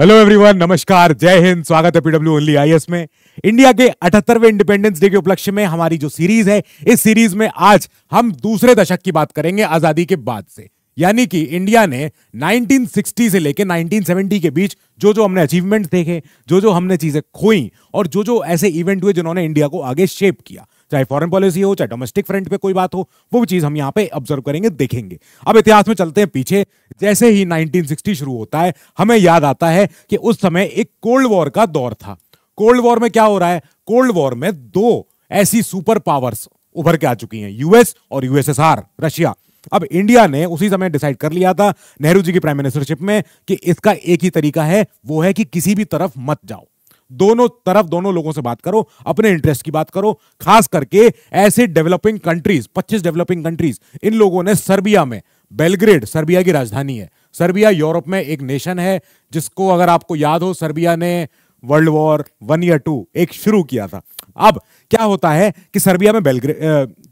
Hello everyone नमस्कार जय हिंद स्वागत है पीडब्ल्यू ओनली आईएस में इंडिया के 78वें इंडिपेंडेंस डे के उपलक्ष्य में हमारी जो सीरीज है इस सीरीज में आज हम दूसरे दशक की बात करेंगे आजादी के बाद से यानी कि इंडिया ने 1960 से लेकर 1970 के बीच जो जो हमने अचीवमेंट देखे जो जो हमने चीजें खोई और जो जो ऐसे इवेंट हुए जिन्होंने इंडिया को आगे शेप किया चाहे फॉरेन पॉलिसी हो चाहे डोमेस्टिक फ्रंट पे कोई बात हो वो भी चीज हम यहाँ पे ऑब्जर्व करेंगे देखेंगे अब इतिहास में चलते हैं पीछे जैसे ही 1960 शुरू होता है हमें याद आता है कि उस समय एक कोल्ड वॉर का दौर था कोल्ड वॉर में क्या हो रहा है कोल्ड वॉर में दो ऐसी सुपर पावर्स उभर के आ चुकी हैं यूएस और यूएसएसआर रशिया अब इंडिया ने उसी समय डिसाइड कर लिया था नेहरू जी की प्राइम मिनिस्टरशिप में कि इसका एक ही तरीका है वो है कि किसी भी तरफ मत जाओ दोनों तरफ दोनों लोगों से बात करो अपने इंटरेस्ट की बात करो खास करके ऐसे डेवलपिंग कंट्रीज 25 डेवलपिंग कंट्रीज इन लोगों ने सर्बिया में बेलग्रेड सर्बिया की राजधानी है सर्बिया यूरोप में एक नेशन है जिसको अगर आपको याद हो सर्बिया ने वर्ल्ड वॉर वन या टू एक शुरू किया था अब क्या होता है कि सर्बिया में बेलग्रेड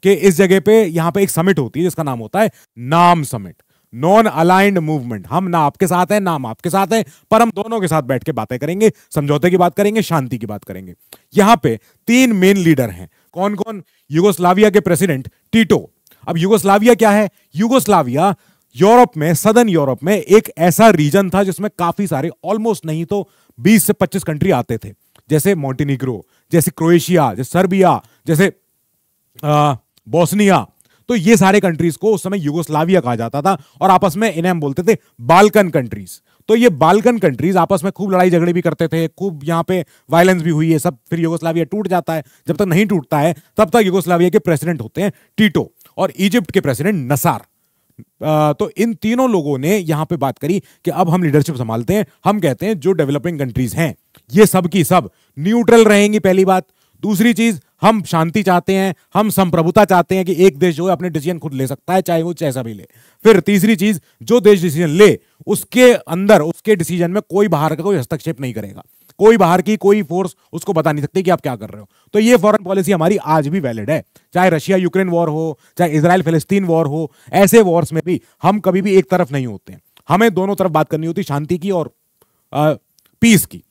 के इस जगह पे यहां पे एक समिट होती है जिसका नाम होता है नाम समिट नॉन अलाइंड मूवमेंट हम ना आपके साथ हैं ना हम आपके साथ हैं पर हम दोनों के साथ बैठ के बातें करेंगे समझौते की बात करेंगे शांति की बात करेंगे यहां पे तीन मेन लीडर हैं कौन कौन यूगोस्लाविया के प्रेसिडेंट टीटो अब यूगोस्लाविया क्या है युगोस्लाविया यूरोप में सदर्न यूरोप में एक ऐसा रीजन था जिसमें काफी सारे ऑलमोस्ट नहीं तो 20 से 25 कंट्री आते थे जैसे मोन्टीनिग्रो जैसे क्रोएशिया जैसे सर्बिया जैसे बोस्निया तो ये सारे कंट्रीज को उस समय युगोस्लाविया कहा जाता था और आपस में इन्हें हम बोलते थे बालकन कंट्रीज तो ये बालकन कंट्रीज आपस में खूब लड़ाई झगड़े भी करते थे खूब यहाँ पे वायलेंस भी हुई है सब फिर युगोस्लाविया टूट जाता है जब तक नहीं टूटता है तब तक युगोस्लाविया के प्रेसिडेंट होते हैं टीटो और इजिप्ट के प्रेसिडेंट नसार तो इन तीनों लोगों ने यहां पे बात करी कि अब हम लीडरशिप संभालते हैं हम कहते हैं जो डेवलपिंग कंट्रीज हैं ये सब की सब न्यूट्रल रहेंगी पहली बात दूसरी चीज हम शांति चाहते हैं हम संप्रभुता चाहते हैं कि एक देश जो है अपने डिसीजन खुद ले सकता है चाहे वो जैसा भी ले फिर तीसरी चीज जो देश डिसीजन ले उसके अंदर उसके डिसीजन में कोई बाहर का कोई हस्तक्षेप नहीं करेगा कोई बाहर की कोई फोर्स उसको बता नहीं सकती कि आप क्या कर रहे हो तो ये फॉरेन पॉलिसी हमारी आज भी वैलिड है चाहे रशिया यूक्रेन वॉर हो चाहे इसराइल फिलिस्तीन वॉर हो ऐसे वॉर्स में भी हम कभी भी एक तरफ नहीं होते हमें दोनों तरफ बात करनी होती शांति की और आ, पीस की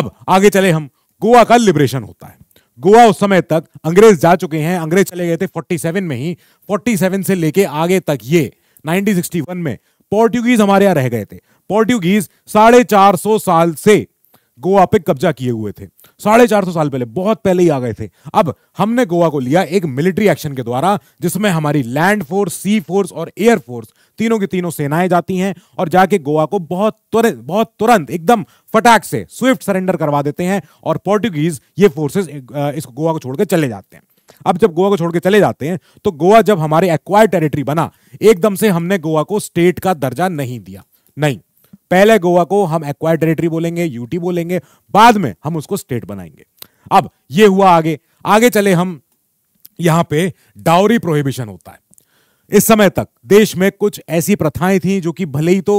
अब आगे चले हम गोवा का लिबरेशन होता है गोवा उस समय तक अंग्रेज जा चुके हैं अंग्रेज चले गए थे 47 में ही 47 से लेके आगे तक ये 1961 में पोर्टुगीज हमारे यहां रह गए थे पोर्टुगीज साढ़े चार सौ साल से गोवा पे कब्जा किए हुए थे साढ़े चार सौ साल पहले बहुत पहले ही आ गए थे अब हमने गोवा को लिया एक मिलिट्री एक्शन के द्वारा जिसमें हमारी लैंड फोर्स सी फोर्स और एयर फोर्स तीनों की तीनों सेनाएं जाती हैं और जाके गोवा को बहुत तुरंत बहुत तुरंत एकदम फटाक से स्विफ्ट सरेंडर करवा देते हैं और पोर्टुगीज ये फोर्सेस इसको गोवा को छोड़कर चले जाते हैं अब जब गोवा को छोड़ के चले जाते हैं तो गोवा जब हमारे एक्वायर टेरिटरी बना एकदम से हमने गोवा को स्टेट का दर्जा नहीं दिया नहीं पहले गोवा को हम एक्वायर टेरिटरी बोलेंगे यूटी बोलेंगे बाद में हम उसको स्टेट बनाएंगे अब ये हुआ आगे आगे चले हम यहां पे डाउरी प्रोहिबिशन होता है इस समय तक देश में कुछ ऐसी प्रथाएं थी जो कि भले ही तो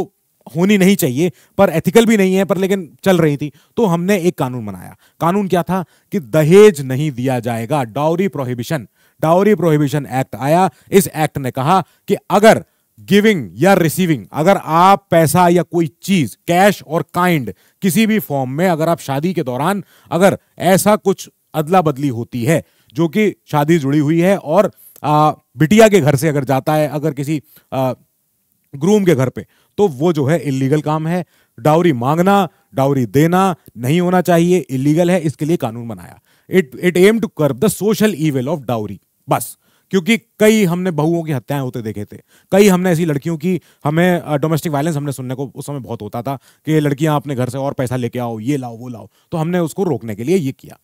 होनी नहीं चाहिए पर एथिकल भी नहीं है पर लेकिन चल रही थी तो हमने एक कानून बनाया कानून क्या था कि दहेज नहीं दिया जाएगा dowry prohibition dowry prohibition act आया इस एक्ट ने कहा कि अगर गिविंग या रिसीविंग अगर आप पैसा या कोई चीज कैश और काइंड किसी भी फॉर्म में अगर आप शादी के दौरान अगर ऐसा कुछ अदला बदली होती है जो कि शादी जुड़ी हुई है और आ, बिटिया के घर से अगर जाता है अगर किसी आ, ग्रूम के घर पे तो वो जो है इलीगल काम है डाउरी मांगना डाउरी देना नहीं होना चाहिए इलीगल है इसके लिए कानून बनाया it it aim to curb the social evil of dowry बस क्योंकि कई हमने बहुओं की हत्याएं होते देखे थे कई हमने ऐसी लड़कियों की हमें डोमेस्टिक वायलेंस हमने सुनने को उस समय बहुत होता था कि लड़कियां अपने घर से और पैसा लेके आओ ये लाओ वो लाओ तो हमने उसको रोकने के लिए ये किया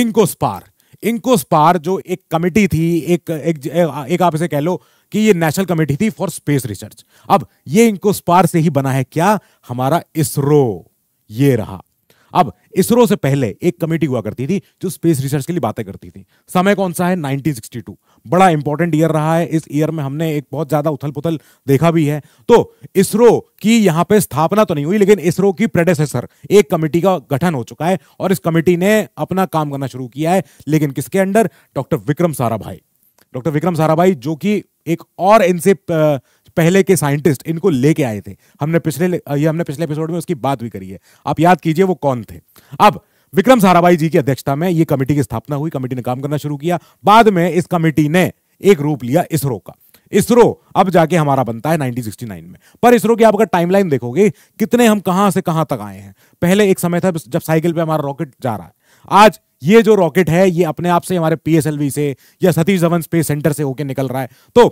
इनको स्पार इनको स्पार जो एक कमेटी थी एक एक, एक आप इसे कह लो कि ये नेशनल कमेटी थी फॉर स्पेस रिसर्च अब ये इनको स्पार से ही बना है क्या हमारा इसरो ये रहा अब इसरो से पहले एक कमेटी हुआ करती थी जो स्पेस रिसर्च के लिए बातें करती थी समय कौन सा है 1962 बड़ा इंपॉर्टेंट ईयर रहा है इस ईयर में हमने एक बहुत ज्यादा उथल पुथल देखा भी है तो इसरो की यहां पे स्थापना तो नहीं हुई लेकिन इसरो की प्रेडेसेसर एक कमेटी का गठन हो चुका है और इस कमेटी ने अपना काम करना शुरू किया है लेकिन किसके under doctor Vikram Sarabhai doctor Vikram Sarabhai जो कि एक और इनसे पहले के साइंटिस्ट इनको लेके आए थे हमने पिछले ये हमने पिछले एपिसोड में उसकी बात भी करी है आप याद कीजिए वो कौन थे अब विक्रम साराभाई जी की अध्यक्षता में ये कमेटी की स्थापना हुई कमेटी ने काम करना शुरू किया बाद में इस कमेटी ने एक रूप लिया इसरो का इसरो अब जाके हमारा बनता है 1969 में पर इसरो की आप अगर टाइमलाइन देखोगे कितने हम कहां से कहां तक आए हैं पहले एक समय था जब साइकिल पे हमारा रॉकेट जा रहा है आज ये जो रॉकेट है ये अपने आप से हमारे पीएसएलवी से या सतीश धवन स्पेस सेंटर से होके निकल रहा है तो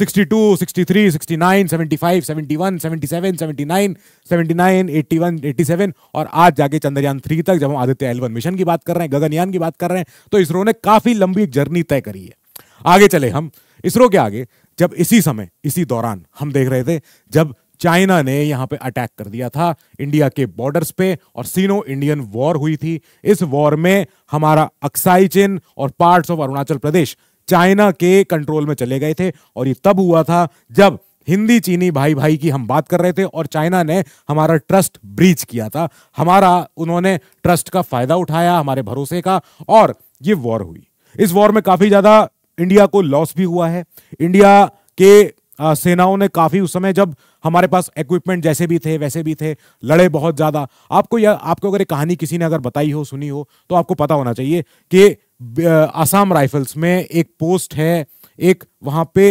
62, 63, 69, 75, 71, 77, 79, 79, 81, 87 और आज जाके चंद्रयान थ्री तक जब हम आदित्य एलवन मिशन की बात कर रहे हैं गगनयान की बात कर रहे हैं तो इसरो ने काफी लंबी एक जर्नी तय करी है आगे चले हम इसरो के आगे जब इसी समय इसी दौरान हम देख रहे थे जब चाइना ने यहां पे अटैक कर दिया था इंडिया के बॉर्डर्स पे और सीनो इंडियन वॉर हुई थी इस वॉर में हमारा अक्साई चिन और parts of Arunachal Pradesh China के कंट्रोल में चले गए थे और ये तब हुआ था जब हिंदी चीनी भाई भाई की हम बात कर रहे थे और चाइना ने हमारा ट्रस्ट ब्रीच किया था हमारा उन्होंने ट्रस्ट का फायदा उठाया हमारे भरोसे का और ये वॉर हुई इस वॉर में काफी ज्यादा इंडिया को लॉस भी हुआ है इंडिया के सेनाओं ने काफ़ी उस समय जब हमारे पास इक्विपमेंट जैसे भी थे वैसे भी थे लड़े बहुत ज़्यादा आपको या आपको अगर कहानी किसी ने अगर बताई हो सुनी हो तो आपको पता होना चाहिए कि आसाम राइफल्स में एक पोस्ट है एक वहां पे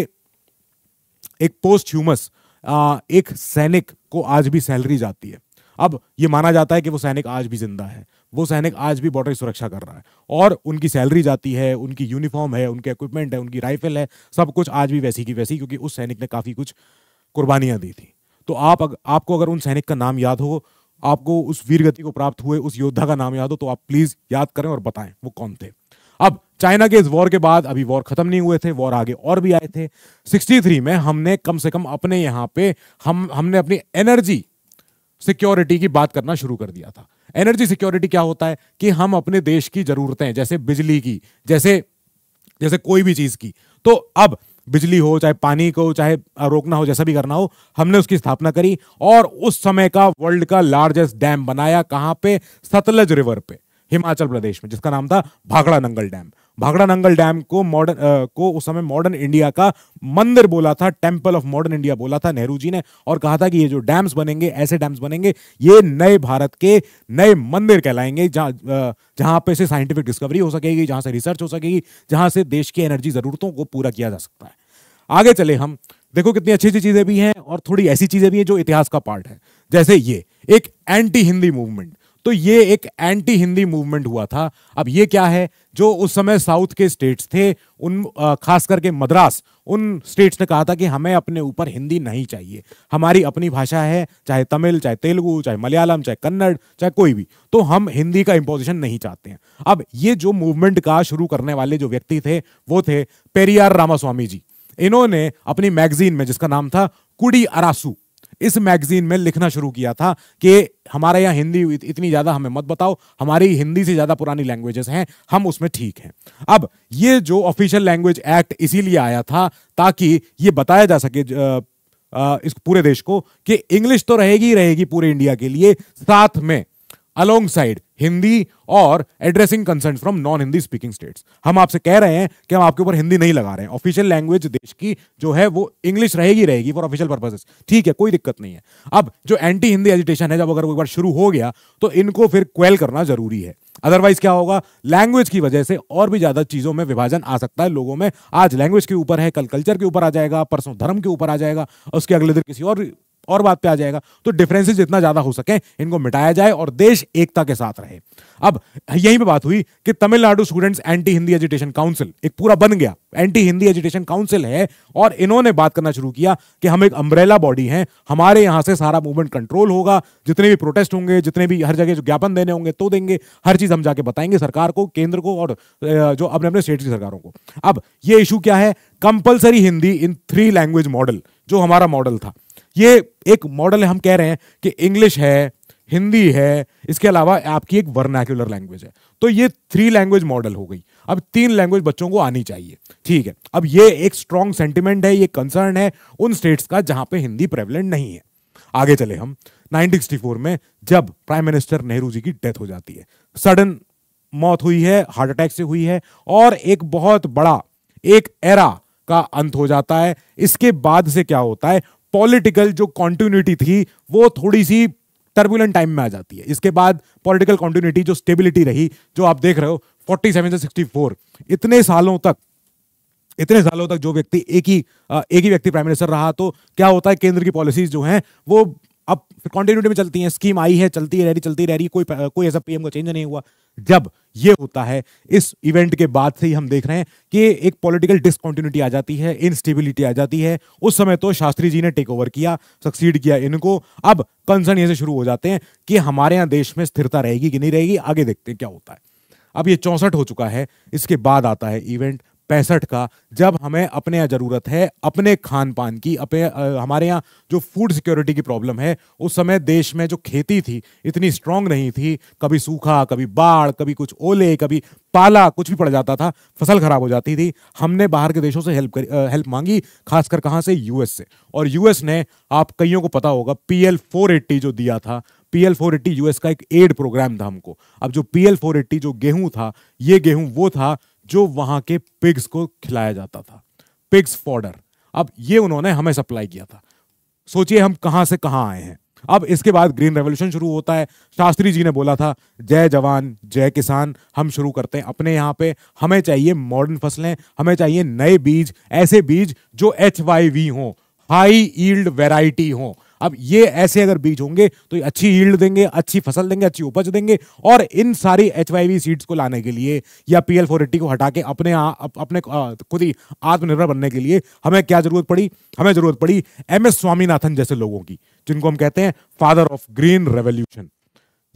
एक पोस्ट ह्यूमस एक सैनिक को आज भी सैलरी जाती है अब ये माना जाता है कि वो सैनिक आज भी जिंदा है वो सैनिक आज भी बॉर्डर की सुरक्षा कर रहा है और उनकी सैलरी जाती है उनकी यूनिफॉर्म है उनके इक्विपमेंट है उनकी राइफल है सब कुछ आज भी वैसी की वैसी क्योंकि उस सैनिक ने काफ़ी कुछ कुर्बानियाँ दी थी तो आप अग, आपको अगर उन सैनिक का नाम याद हो आपको उस वीर गति को प्राप्त हुए उस योद्धा का नाम याद हो तो आप प्लीज़ याद करें और बताएं वो कौन थे अब चाइना के इस वॉर के बाद अभी वॉर खत्म नहीं हुए थे वॉर आगे और भी आए थे 63 में हमने कम से कम अपने यहाँ पे हम हमने अपनी एनर्जी सिक्योरिटी की बात करना शुरू कर दिया था एनर्जी सिक्योरिटी क्या होता है कि हम अपने देश की जरूरतें जैसे बिजली की जैसे जैसे कोई भी चीज की तो अब बिजली हो चाहे पानी को चाहे रोकना हो जैसा भी करना हो हमने उसकी स्थापना करी और उस समय का वर्ल्ड का लार्जेस्ट डैम बनाया कहाँ पे सतलज रिवर पे हिमाचल प्रदेश में जिसका नाम था भाखड़ा नंगल डैम भागड़ा नंगल डैम को मॉडर्न को उस समय मॉडर्न इंडिया का मंदिर बोला था टेम्पल ऑफ मॉडर्न इंडिया बोला था नेहरू जी ने और कहा था कि ये जो डैम्स बनेंगे ऐसे डैम्स बनेंगे ये नए भारत के नए मंदिर कहलाएंगे जहाँ जहाँ पे से साइंटिफिक डिस्कवरी हो सकेगी जहाँ से रिसर्च हो सकेगी जहाँ से देश की एनर्जी ज़रूरतों को पूरा किया जा सकता है आगे चले हम देखो कितनी अच्छी अच्छी चीज़ें भी हैं और थोड़ी ऐसी चीज़ें भी हैं जो इतिहास का पार्ट है जैसे ये एक एंटी हिंदी मूवमेंट तो ये एक एंटी हिंदी मूवमेंट हुआ था अब ये क्या है जो उस समय साउथ के स्टेट्स थे उन खास करके मद्रास उन स्टेट्स ने कहा था कि हमें अपने ऊपर हिंदी नहीं चाहिए हमारी अपनी भाषा है चाहे तमिल चाहे तेलुगु चाहे मलयालम चाहे कन्नड़ चाहे कोई भी तो हम हिंदी का इम्पोजिशन नहीं चाहते हैं अब ये जो मूवमेंट का शुरू करने वाले जो व्यक्ति थे वो थे पेरियार रामास्वामी जी इन्होंने अपनी मैगजीन में जिसका नाम था कुड़ी अरासू इस मैगजीन में लिखना शुरू किया था कि हमारे यहाँ हिंदी इतनी ज़्यादा हमें मत बताओ हमारी हिंदी से ज़्यादा पुरानी लैंग्वेजेस हैं हम उसमें ठीक हैं अब ये जो ऑफिशियल लैंग्वेज एक्ट इसीलिए आया था ताकि ये बताया जा सके इस पूरे देश को कि इंग्लिश तो रहेगी रहेगी पूरे इंडिया के लिए साथ में साइड हिंदी और addressing concern from non Hindi speaking states हम आपसे कह रहे हैं कि हम आपके ऊपर हिंदी नहीं लगा रहे हैं ऑफिशियल लैंग्वेज देश की जो है वो इंग्लिश रहेगी रहेगी फॉर ऑफिशियल पर्पजेस ठीक है कोई दिक्कत नहीं है अब जो एंटी हिंदी एजुटेशन है जब अगर एक बार शुरू हो गया तो इनको फिर क्वेल करना जरूरी है अदरवाइज क्या होगा लैंग्वेज की वजह से और भी ज्यादा चीजों में विभाजन आ सकता है लोगों में आज लैंग्वेज के ऊपर है कल कल्चर के ऊपर आ जाएगा परसों धर्म के ऊपर आ जाएगा उसके अगले दिन किसी और और बात पे आ जाएगा तो डिफरेंसेस जितना ज्यादा हो सके इनको मिटाया जाए और देश एकता के साथ रहे अब यही पे बात हुई कि Tamil Nadu students anti Hindi education council एक पूरा बन गया एंटी हिंदी एजुकेशन काउंसिल है और इन्होंने बात करना शुरू किया कि हम एक अम्ब्रेला बॉडी हैं हमारे यहां से सारा मूवमेंट कंट्रोल होगा जितने भी प्रोटेस्ट होंगे जितने भी हर जगह जो ज्ञापन देने होंगे तो देंगे हर चीज हम जाके बताएंगे सरकार को केंद्र को और जो अपने अपने स्टेट की सरकारों को अब ये इशू क्या है compulsory Hindi in three language model जो हमारा मॉडल था ये एक मॉडल है हम कह रहे हैं कि इंग्लिश है हिंदी है इसके अलावा आपकी एक वर्नैक्युलर लैंग्वेज है तो ये थ्री लैंग्वेज मॉडल हो गई अब तीन लैंग्वेज बच्चों को आनी चाहिए ठीक है अब ये एक स्ट्रॉन्ग सेंटिमेंट है ये कंसर्न है उन स्टेट्स का जहां पे हिंदी प्रेवलेंट नहीं है आगे चले हम 1964 में जब प्राइम मिनिस्टर नेहरू जी की डेथ हो जाती है सडन मौत हुई है हार्ट अटैक से हुई है और एक बहुत बड़ा एक एरा का अंत हो जाता है इसके बाद से क्या होता है पॉलिटिकल जो कॉन्टिन्यूटी थी वो थोड़ी सी टर्बुलेंट टाइम में आ जाती है इसके बाद पॉलिटिकल कॉन्टिन्यूटी जो स्टेबिलिटी रही जो आप देख रहे हो 47 से 64 इतने सालों तक इतने सालों तक जो व्यक्ति एक ही एक ही व्यक्ति प्राइम मिनिस्टर रहा तो क्या होता है केंद्र की पॉलिसीज जो हैं वो अब फिर कॉन्टिन्यूटी में चलती है स्कीम आई है चलती है रह रही चलती रह रही कोई कोई ऐसा पीएम का चेंज नहीं हुआ जब ये होता है इस इवेंट के बाद से ही हम देख रहे हैं कि एक पॉलिटिकल डिसकॉन्टिन्यूटी आ जाती है इनस्टेबिलिटी आ जाती है उस समय तो शास्त्री जी ने टेक ओवर किया सक्सीड किया इनको अब कंसर्न ये से शुरू हो जाते हैं कि हमारे यहाँ देश में स्थिरता रहेगी कि नहीं रहेगी आगे देखते हैं क्या होता है अब ये चौंसठ हो चुका है इसके बाद आता है इवेंट पैंसठ का जब हमें अपने यहाँ ज़रूरत है अपने खान पान की अपने हमारे यहाँ जो फूड सिक्योरिटी की प्रॉब्लम है उस समय देश में जो खेती थी इतनी स्ट्रांग नहीं थी कभी सूखा कभी बाढ़ कभी कुछ ओले कभी पाला कुछ भी पड़ जाता था फसल खराब हो जाती थी हमने बाहर के देशों से हेल्प कर, हेल्प मांगी खासकर कहाँ से यूएस से और यूएस ने आप कईयों को पता होगा पी एल फोर एट्टी जो दिया था P L four eighty US का एक एड प्रोग्राम था हमको अब जो पी एल फोर एट्टी जो गेहूं था ये गेहूं वो था जो वहां के पिग्स को खिलाया जाता था पिग्स फॉर्डर अब ये उन्होंने हमें सप्लाई किया था सोचिए हम कहां से कहां आए हैं अब इसके बाद ग्रीन रेवोल्यूशन शुरू होता है शास्त्री जी ने बोला था जय जवान जय किसान हम शुरू करते हैं अपने यहाँ पे हमें चाहिए मॉडर्न फसलें हमें चाहिए नए बीज ऐसे बीज जो एच वाई वी हो हाई ईल्ड वेराइटी हों अब ये ऐसे अगर बीज होंगे तो अच्छी ईल्ड देंगे अच्छी फसल देंगे अच्छी उपज देंगे और इन सारी एच सीड्स को लाने के लिए या पी एल को हटा के अपने आ, अपने खुद ही आत्मनिर्भर बनने के लिए हमें क्या जरूरत पड़ी हमें जरूरत पड़ी एम एस स्वामीनाथन जैसे लोगों की जिनको हम कहते हैं फादर ऑफ ग्रीन रेवोल्यूशन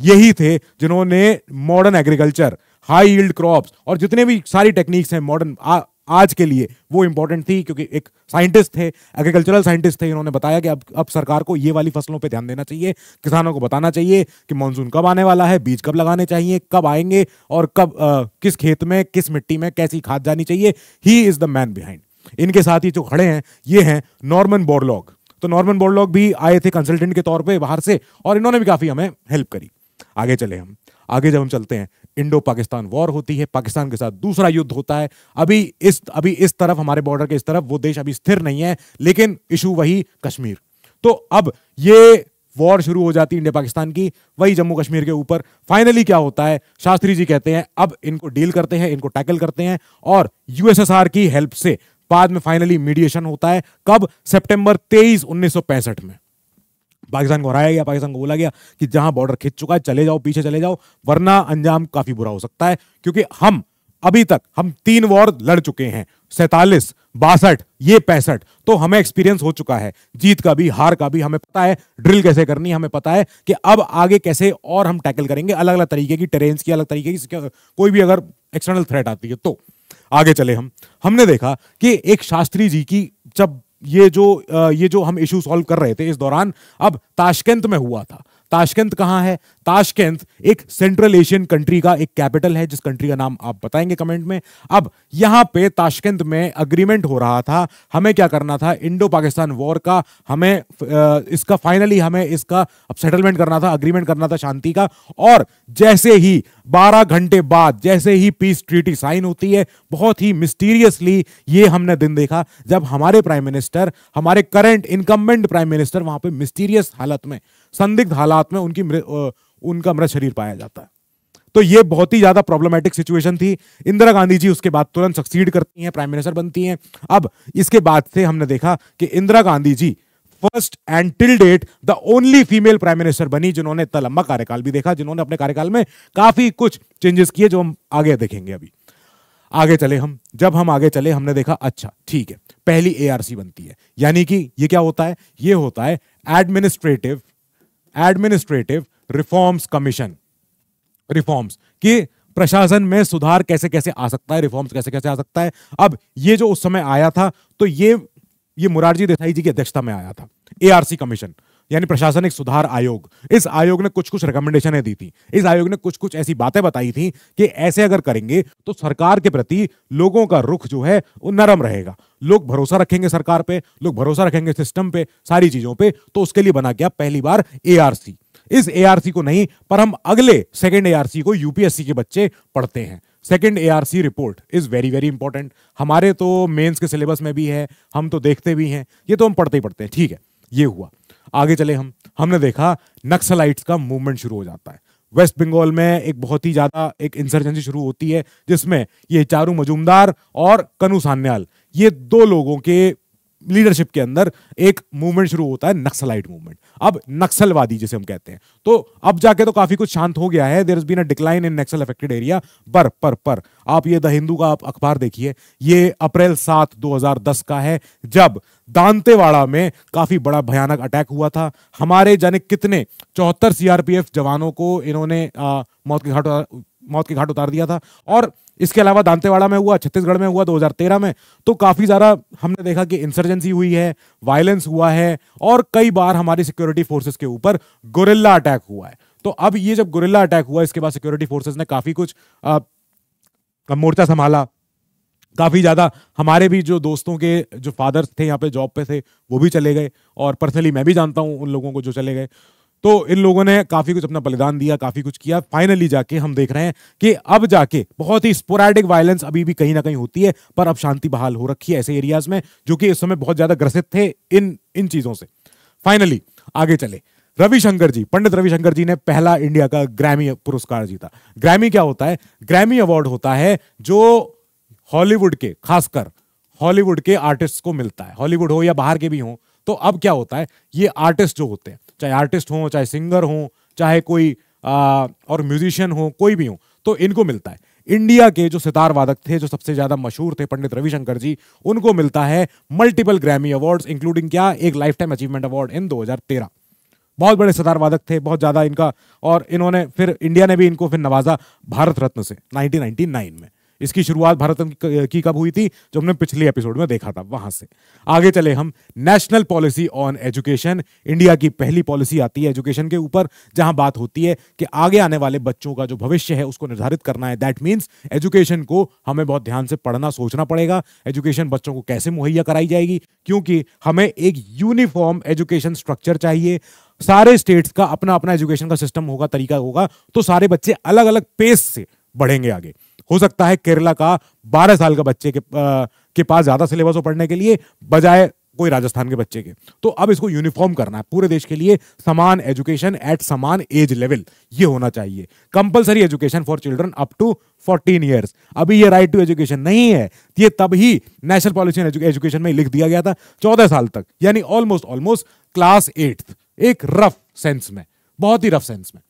यही थे जिन्होंने modern agriculture high yield crops और जितने भी सारी टेक्निक्स हैं मॉडर्न आज के लिए वो इंपॉर्टेंट थी क्योंकि एक साइंटिस्ट थे एग्रीकल्चरल साइंटिस्ट थे इन्होंने बताया कि अब अब सरकार को ये वाली फसलों पे ध्यान देना चाहिए किसानों को बताना चाहिए कि मानसून कब आने वाला है बीज कब लगाने चाहिए कब आएंगे और कब आ, किस खेत में किस मिट्टी में कैसी खाद जानी चाहिए he is the man behind इनके साथ ही जो खड़े हैं ये हैं नॉर्मन बोरलॉग तो नॉर्मन बोरलॉग भी आए थे कंसल्टेंट के तौर पर बाहर से और इन्होंने भी काफ़ी हमें हेल्प करी आगे चले हम आगे जब हम चलते हैं इंडो पाकिस्तान वॉर होती है पाकिस्तान के साथ दूसरा युद्ध होता है अभी इस अभी इस तरफ हमारे बॉर्डर के इस तरफ वो देश अभी स्थिर नहीं है लेकिन इशू वही कश्मीर तो अब ये वॉर शुरू हो जाती है इंडिया पाकिस्तान की वही जम्मू कश्मीर के ऊपर फाइनली क्या होता है शास्त्री जी कहते हैं अब इनको डील करते हैं इनको टैकल करते हैं और यूएसएसआर की हेल्प से बाद में फाइनली मीडिएशन होता है कब सितंबर 23 1965 में पाकिस्तान को हराया गया पाकिस्तान को बोला गया कि जहां बॉर्डर खिंच चुका है चले जाओ पीछे चले जाओ वरना अंजाम काफी बुरा हो सकता है क्योंकि हम अभी तक हम तीन वॉर लड़ चुके हैं सैतालीस बासठ ये पैंसठ तो हमें एक्सपीरियंस हो चुका है जीत का भी हार का भी हमें पता है ड्रिल कैसे करनी हमें पता है कि अब आगे कैसे और हम टैकल करेंगे अलग अलग तरीके की टेरेंस की अलग तरीके की कोई भी अगर एक्सटर्नल थ्रेट आती है तो आगे चले हम हमने देखा कि एक शास्त्री जी की जब ये जो ये जो हम इशू सॉल्व कर रहे थे इस दौरान अब ताशकंत में हुआ था ताशकंत कहाँ है ताशकंत एक सेंट्रल एशियन कंट्री का एक कैपिटल है जिस कंट्री का नाम आप बताएंगे कमेंट में अब यहाँ पे ताशकंद में अग्रीमेंट हो रहा था हमें क्या करना था इंडो पाकिस्तान वॉर का हमें इसका फाइनली हमें इसका अब सेटलमेंट करना था अग्रीमेंट करना था शांति का और जैसे ही 12 घंटे बाद जैसे ही पीस ट्रीटी साइन होती है बहुत ही मिस्टीरियसली ये हमने दिन देखा जब हमारे प्राइम मिनिस्टर हमारे करंट इनकम्बेंट प्राइम मिनिस्टर वहां पे मिस्टीरियस हालत में संदिग्ध हालात में उनकी मृ, उनका मृत शरीर पाया जाता है तो ये बहुत ही ज्यादा प्रॉब्लमेटिक सिचुएशन थी इंदिरा गांधी जी उसके बाद तुरंत सक्सीड करती हैं प्राइम मिनिस्टर बनती हैं अब इसके बाद से हमने देखा कि Indira Gandhi ji first and till date the only female prime minister बनी जिन्होंने इतना लंबा कार्यकाल भी देखा जिन्होंने अपने कार्यकाल में काफी कुछ चेंजेस किए जो हम आगे देखेंगे अभी आगे चले हम जब हम आगे चले हमने देखा अच्छा ठीक है पहली एआरसी बनती है यानी कि ये क्या होता है ये होता है administrative administrative reforms commission reforms कि प्रशासन में सुधार कैसे कैसे आ सकता है रिफॉर्म्स कैसे कैसे आ सकता है अब ये जो उस समय आया था तो ये ये मुरारजी देसाई जी की अध्यक्षता में आया था एआरसी कमीशन यानी प्रशासनिक सुधार आयोग इस आयोग ने कुछ कुछ रिकमेंडेशन दी थी इस आयोग ने कुछ कुछ ऐसी बातें बताई थी कि ऐसे अगर करेंगे तो सरकार के प्रति लोगों का रुख जो है वो नरम रहेगा लोग भरोसा रखेंगे सरकार पे लोग भरोसा रखेंगे सिस्टम पे सारी चीजों पे तो उसके लिए बना गया पहली बार ए इस ए को नहीं पर हम अगले सेकेंड एआरसी को यूपीएससी के बच्चे पढ़ते हैं second A report is very very important हमारे तो मेंस के सिलेबस में भी है हम तो देखते भी हैं ये तो हम पढ़ते ही पढ़ते हैं ठीक है ये हुआ आगे चले हम हमने देखा नक्सलाइट्स का मूवमेंट शुरू हो जाता है वेस्ट बंगाल में एक बहुत ही ज्यादा एक इंसर्जेंसी शुरू होती है जिसमें ये चारू मजूमदार और कनु सान्याल ये दो लोगों के लीडरशिप के अंदर एक मूवमेंट शुरू होता है नक्सलाइट मूवमेंट अब नक्सलवादी जिसे हम कहते हैं तो अब जाके तो काफी कुछ शांत हो गया है there is been a decline in Naxal affected area पर पर पर आप ये द हिंदू का आप अखबार देखिए ये अप्रैल सात 2010 का है जब दांतेवाड़ा में काफी बड़ा भयानक अटैक हुआ था हमारे जाने कितने चौहत्तर सीआरपीएफ जवानों को इन्होंने मौत के घाट मौत के घाट उतार दिया था और इसके अलावा दांतेवाड़ा में हुआ छत्तीसगढ़ में हुआ 2013 में तो काफ़ी ज़्यादा हमने देखा कि इंसर्जेंसी हुई है वायलेंस हुआ है और कई बार हमारी सिक्योरिटी फोर्सेस के ऊपर गोरिल्ला अटैक हुआ है तो अब ये जब गोरिल्ला अटैक हुआ इसके बाद सिक्योरिटी फोर्सेज ने काफ़ी कुछ मोर्चा संभाला काफ़ी ज़्यादा हमारे भी जो दोस्तों के जो फादर्स थे यहाँ पे जॉब पे थे वो भी चले गए और पर्सनली मैं भी जानता हूँ उन लोगों को जो चले गए तो इन लोगों ने काफी कुछ अपना बलिदान दिया काफी कुछ किया फाइनली जाके हम देख रहे हैं कि अब जाके बहुत ही स्पोराडिक वायलेंस अभी भी कहीं ना कहीं होती है पर अब शांति बहाल हो रखी है ऐसे एरियाज में जो कि इस समय बहुत ज्यादा ग्रसित थे इन इन चीजों से फाइनली आगे चले रविशंकर जी पंडित रविशंकर जी ने पहला इंडिया का ग्रैमी पुरस्कार जीता ग्रैमी क्या होता है ग्रैमी अवार्ड होता है जो हॉलीवुड के खासकर हॉलीवुड के आर्टिस्ट को मिलता है हॉलीवुड हो या बाहर के भी हो तो अब क्या होता है ये आर्टिस्ट जो होते हैं चाहे आर्टिस्ट हों चाहे सिंगर हों चाहे कोई आ, और म्यूजिशियन हो कोई भी हो तो इनको मिलता है इंडिया के जो सितार वादक थे जो सबसे ज्यादा मशहूर थे पंडित रविशंकर जी उनको मिलता है मल्टीपल ग्रैमी अवार्ड्स इंक्लूडिंग क्या एक lifetime achievement award in 2013 बहुत बड़े सितार वादक थे बहुत ज्यादा इनका और इन्होंने फिर इंडिया ने भी इनको फिर नवाजा भारत रत्न से नाइनटीन में इसकी शुरुआत भारत की कब हुई थी जो हमने पिछले एपिसोड में देखा था वहां से आगे चले हम national policy on education India की पहली पॉलिसी आती है एजुकेशन के ऊपर जहां बात होती है कि आगे आने वाले बच्चों का जो भविष्य है उसको निर्धारित करना है दैट मीन्स एजुकेशन को हमें बहुत ध्यान से पढ़ना सोचना पड़ेगा एजुकेशन बच्चों को कैसे मुहैया कराई जाएगी क्योंकि हमें एक यूनिफॉर्म एजुकेशन स्ट्रक्चर चाहिए सारे स्टेट्स का अपना अपना एजुकेशन का सिस्टम होगा तरीका होगा तो सारे बच्चे अलग अलग पेस से बढ़ेंगे आगे हो सकता है केरला का बारह साल का बच्चे के आ, के पास ज्यादा सिलेबस हो पढ़ने के लिए बजाय कोई राजस्थान के बच्चे के तो अब इसको यूनिफॉर्म करना है पूरे देश के लिए समान एजुकेशन एट समान एज लेवल ये होना चाहिए compulsory education for children up to 14 years अभी ये राइट टू एजुकेशन नहीं है ये तब ही नेशनल पॉलिसी एजुकेशन में लिख दिया गया था चौदह साल तक यानी ऑलमोस्ट ऑलमोस्ट क्लास एट एक रफ सेंस में बहुत ही रफ सेंस में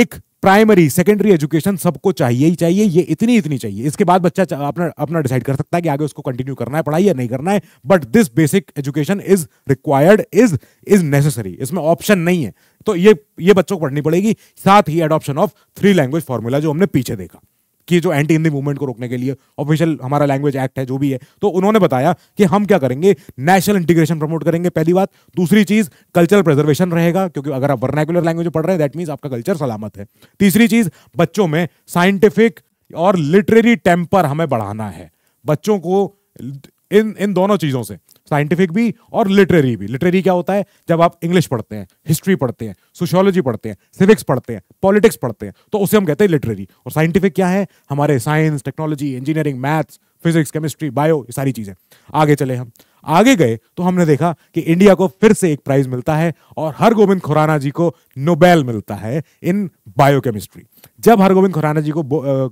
एक प्राइमरी सेकेंडरी एजुकेशन सबको चाहिए ही चाहिए ये इतनी इतनी चाहिए इसके बाद बच्चा अपना अपना डिसाइड कर सकता है कि आगे उसको कंटिन्यू करना है पढ़ाई या नहीं करना है but this basic education is required is is necessary इसमें ऑप्शन नहीं है तो ये ये बच्चों को पढ़नी पड़ेगी साथ ही adoption of three language formula जो हमने पीछे देखा कि जो एंटी हिंदी मूवमेंट को रोकने के लिए ऑफिशियल हमारा लैंग्वेज एक्ट है जो भी है तो उन्होंने बताया कि हम क्या करेंगे नेशनल इंटीग्रेशन प्रमोट करेंगे पहली बात दूसरी चीज कल्चरल प्रिजर्वेशन रहेगा क्योंकि अगर आप वर्नैकुलर लैंग्वेज पढ़ रहे हैं दैट मीन्स आपका कल्चर सलामत है तीसरी चीज बच्चों में साइंटिफिक और लिटरेरी टेम्पर हमें बढ़ाना है बच्चों को इन इन दोनों चीजों से साइंटिफिक भी और लिटरेरी भी लिटरेरी क्या होता है जब आप इंग्लिश पढ़ते हैं हिस्ट्री पढ़ते हैं सोशोलॉजी पढ़ते हैं सिविक्स पढ़ते हैं पॉलिटिक्स पढ़ते हैं तो उसे हम कहते हैं लिटरेरी और साइंटिफिक क्या है हमारे science technology engineering maths physics chemistry bio ये सारी चीज़ें आगे चले हम आगे गए तो हमने देखा कि इंडिया को फिर से एक प्राइज मिलता है और हरगोविंद खुराना जी को नोबेल मिलता है इन बायोकेमिस्ट्री जब हरगोविंद खुराना जी को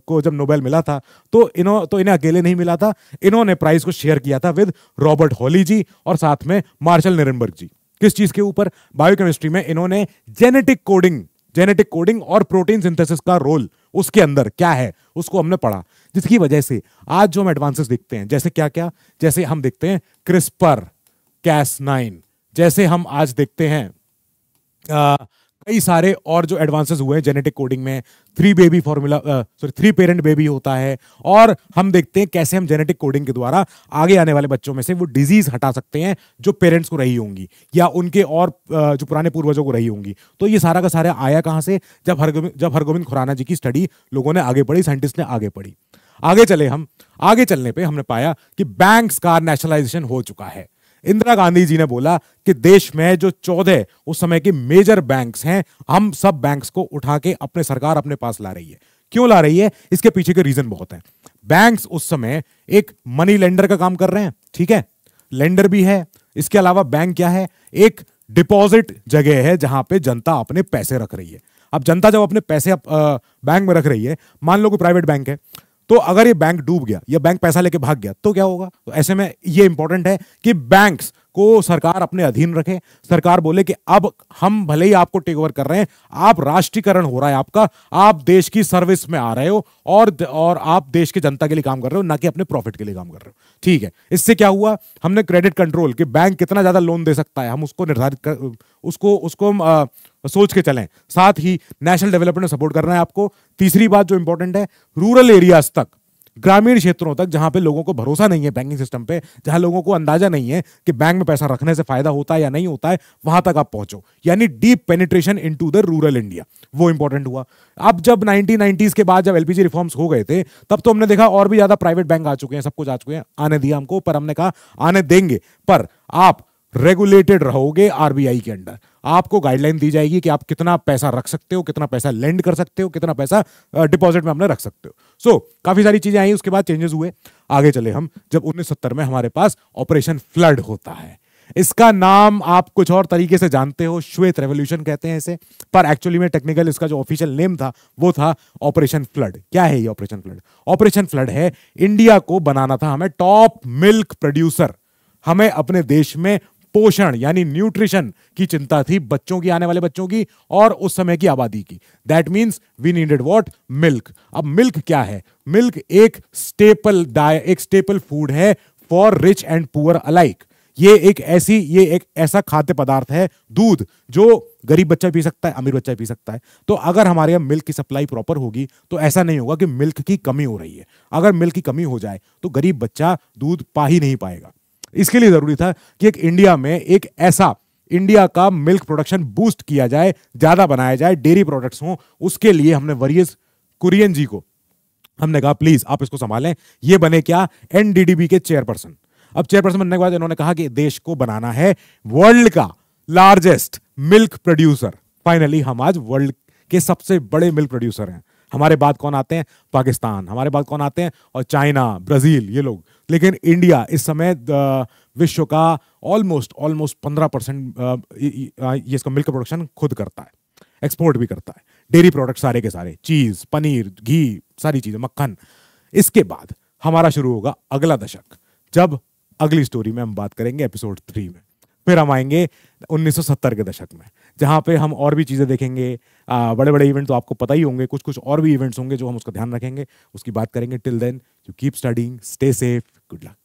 को जब नोबेल मिला था तो इन्हों तो इन्हें अकेले नहीं मिला था इन्होंने प्राइज को शेयर किया था विद रॉबर्ट हॉली जी और साथ में मार्शल निरनबर्ग जी किस चीज के ऊपर बायोकेमिस्ट्री में इन्होंने जेनेटिक कोडिंग जेनेटिक कोडिंग और प्रोटीन सिंथेसिस का रोल उसके अंदर क्या है उसको हमने पढ़ा जिसकी वजह से आज जो हम एडवांसेस देखते हैं जैसे क्या क्या जैसे हम देखते हैं क्रिस्पर कैस नाइन जैसे हम आज देखते हैं आ, कई सारे और जो एडवांसेस हुए हैं जेनेटिक कोडिंग में three baby formula sorry three parent baby होता है और हम देखते हैं कैसे हम जेनेटिक कोडिंग के द्वारा आगे आने वाले बच्चों में से वो डिजीज हटा सकते हैं जो पेरेंट्स को रही होंगी या उनके और जो पुराने पूर्वजों को रही होंगी तो ये सारा का सारा आया कहाँ से जब हरगोविंद जब हरगोविंद खुराना जी की स्टडी लोगों ने आगे पढ़ी साइंटिस्ट ने आगे पढ़ी आगे चले हम आगे चलने पे हमने पाया कि बैंक्स का नेशनलाइजेशन हो चुका है इंदिरा गांधी जी ने बोला कि देश में जो चौदह उस समय के मेजर बैंक्स हैं हम सब बैंक्स को उठा के अपने सरकार अपने पास ला रही है क्यों ला रही है इसके पीछे के रीजन बहुत हैं बैंक्स उस समय एक मनी लेंडर का काम कर रहे हैं ठीक है लेंडर भी है इसके अलावा बैंक क्या है एक डिपॉजिट जगह है जहां पे जनता अपने पैसे रख रही है अब जनता जब अपने पैसे अप, आ, बैंक में रख रही है मान लो कोई प्राइवेट बैंक है तो अगर ये बैंक डूब गया या बैंक पैसा लेके भाग गया तो क्या होगा तो ऐसे में ये इंपॉर्टेंट है कि बैंक्स को सरकार अपने अधीन रखे सरकार बोले कि अब हम भले ही आपको टेक ओवर कर रहे हैं आप राष्ट्रीयकरण हो रहा है आपका आप देश की सर्विस में आ रहे हो और और आप देश के जनता के लिए काम कर रहे हो ना कि अपने प्रॉफिट के लिए काम कर रहे हो ठीक है इससे क्या हुआ हमने क्रेडिट कंट्रोल कि बैंक कितना ज्यादा लोन दे सकता है हम उसको निर्धारित कर उसको उसको हम सोच के चलें साथ ही नेशनल डेवलपमेंट सपोर्ट करना है आपको तीसरी बात जो इंपॉर्टेंट है रूरल एरियाज तक ग्रामीण क्षेत्रों तक जहां पे लोगों को भरोसा नहीं है बैंकिंग सिस्टम पे जहां लोगों को अंदाजा नहीं है कि बैंक में पैसा रखने से फायदा होता है या नहीं होता है वहां तक आप पहुंचो यानी deep penetration in the rural India वो इंपॉर्टेंट हुआ अब जब नाइनटीन के बाद जब एलपीजी रिफॉर्म्स हो गए थे तब तो हमने देखा और भी ज्यादा प्राइवेट बैंक आ चुके हैं सब कुछ आ चुके हैं आने दिया हमको पर हमने कहा आने देंगे पर आप रेगुलेटेड रहोगे आरबीआई के अंडर आपको गाइडलाइन दी जाएगी कि आप कितना पैसा रख सकते हो कितना पैसा लेंड कर सकते हो कितना पैसा डिपॉजिट में अपना रख सकते हो सो so, काफी सारी चीजें आई उसके बाद चेंजेस हुए आगे चले हम जब उन्नीस में हमारे पास ऑपरेशन फ्लड होता है इसका नाम आप कुछ और तरीके से जानते हो श्वेत रेवोल्यूशन कहते हैं इसे पर एक्चुअली में टेक्निकल इसका जो ऑफिशियल नेम था वो था ऑपरेशन फ्लड क्या है ये ऑपरेशन फ्लड ऑपरेशन फ्लड है इंडिया को बनाना था हमें टॉप मिल्क प्रोड्यूसर हमें अपने देश में पोषण यानी न्यूट्रिशन की चिंता थी बच्चों की आने वाले बच्चों की और उस समय की आबादी की that means we needed what milk अब मिल्क क्या है मिल्क एक स्टेपल एक स्टेपल फूड है for rich and poor alike ये एक ऐसी ये एक ऐसा खाद्य पदार्थ है दूध जो गरीब बच्चा पी सकता है अमीर बच्चा पी सकता है तो अगर हमारे यहाँ मिल्क की सप्लाई प्रॉपर होगी तो ऐसा नहीं होगा कि मिल्क की कमी हो रही है अगर मिल्क की कमी हो जाए तो गरीब बच्चा दूध पा ही नहीं पाएगा इसके लिए जरूरी था कि एक इंडिया में एक ऐसा इंडिया का मिल्क प्रोडक्शन बूस्ट किया जाए ज्यादा बनाया जाए डेयरी प्रोडक्ट्स हो उसके लिए हमने वरियस कुरियन जी को हमने कहा प्लीज आप इसको संभालें ये बने क्या एनडीडीबी के चेयरपर्सन अब चेयरपर्सन बनने के बाद इन्होंने कहा कि देश को बनाना है वर्ल्ड का लार्जेस्ट मिल्क प्रोड्यूसर फाइनली हम आज वर्ल्ड के सबसे बड़े मिल्क प्रोड्यूसर हैं हमारे बाद कौन आते हैं पाकिस्तान हमारे बाद कौन आते हैं और चाइना ब्राजील ये लोग लेकिन इंडिया इस समय विश्व का ऑलमोस्ट ऑलमोस्ट पंद्रह परसेंट ये इसका मिल्क प्रोडक्शन खुद करता है एक्सपोर्ट भी करता है डेयरी प्रोडक्ट सारे के सारे चीज़ पनीर घी सारी चीज़ें मक्खन इसके बाद हमारा शुरू होगा अगला दशक जब अगली स्टोरी में हम बात करेंगे एपिसोड थ्री में फिर हम आएंगे 1970 के दशक में जहाँ पे हम और भी चीज़ें देखेंगे बड़े बड़े इवेंट तो आपको पता ही होंगे कुछ कुछ और भी इवेंट्स होंगे जो हम उसका ध्यान रखेंगे उसकी बात करेंगे till then You keep studying, stay safe, good luck.